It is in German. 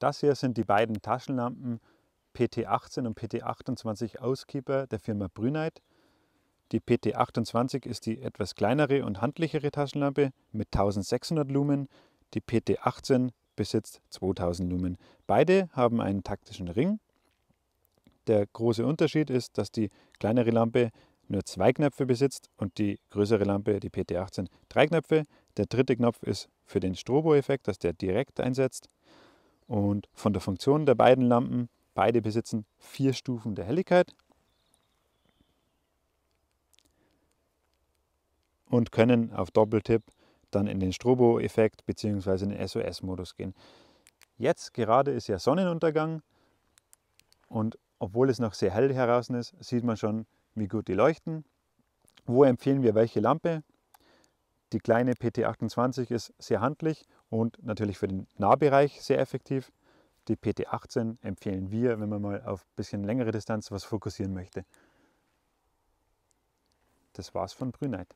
Das hier sind die beiden Taschenlampen PT18 und PT28 Auskeeper der Firma Brünheit. Die PT28 ist die etwas kleinere und handlichere Taschenlampe mit 1600 Lumen. Die PT18 besitzt 2000 Lumen. Beide haben einen taktischen Ring. Der große Unterschied ist, dass die kleinere Lampe nur zwei Knöpfe besitzt und die größere Lampe, die PT18, drei Knöpfe. Der dritte Knopf ist für den Strobo-Effekt, dass der direkt einsetzt. Und von der Funktion der beiden Lampen, beide besitzen vier Stufen der Helligkeit und können auf Doppeltipp dann in den Strobo-Effekt bzw. in den SOS-Modus gehen. Jetzt gerade ist ja Sonnenuntergang und obwohl es noch sehr hell heraus ist, sieht man schon, wie gut die leuchten. Wo empfehlen wir welche Lampe? Die kleine PT28 ist sehr handlich und natürlich für den Nahbereich sehr effektiv. Die PT18 empfehlen wir, wenn man mal auf ein bisschen längere Distanz was fokussieren möchte. Das war's von Brünheit.